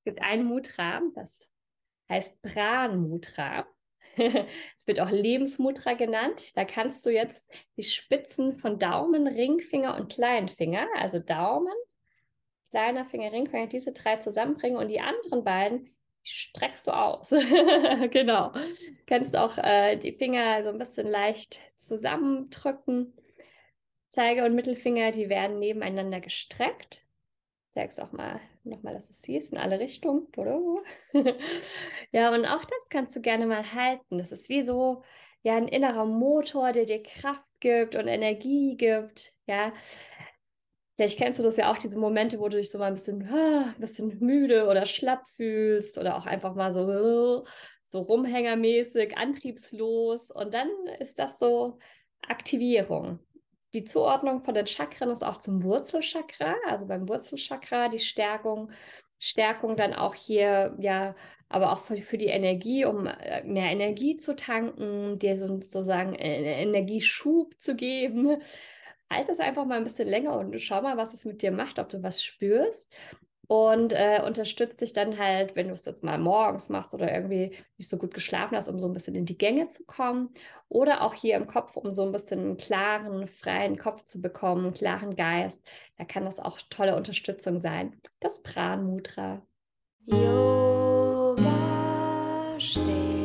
Es gibt ein Mutra, das heißt Pran Mutra. es wird auch Lebensmutra genannt. Da kannst du jetzt die Spitzen von Daumen, Ringfinger und Kleinfinger, also Daumen, kleiner Finger, Ringfinger, diese drei zusammenbringen und die anderen beiden streckst du aus. genau. Kannst auch äh, die Finger so ein bisschen leicht zusammendrücken. Zeige und Mittelfinger, die werden nebeneinander gestreckt zeig's auch mal nochmal, dass du siehst in alle Richtungen. ja, und auch das kannst du gerne mal halten. Das ist wie so ja ein innerer Motor, der dir Kraft gibt und Energie gibt. Ja, vielleicht kennst du das ja auch, diese Momente, wo du dich so mal ein bisschen, ah, ein bisschen müde oder schlapp fühlst oder auch einfach mal so so rumhängermäßig, antriebslos. Und dann ist das so Aktivierung die Zuordnung von den Chakren ist auch zum Wurzelchakra, also beim Wurzelchakra die Stärkung, Stärkung dann auch hier, ja, aber auch für, für die Energie, um äh, mehr Energie zu tanken, dir sozusagen e-, e-, Energieschub zu geben. Halt das einfach mal ein bisschen länger und schau mal, was es mit dir macht, ob du was spürst und äh, unterstützt dich dann halt, wenn du es jetzt mal morgens machst oder irgendwie nicht so gut geschlafen hast, um so ein bisschen in die Gänge zu kommen. Oder auch hier im Kopf, um so ein bisschen einen klaren, freien Kopf zu bekommen, einen klaren Geist. Da kann das auch tolle Unterstützung sein. Das Pran Mutra. Yoga steht.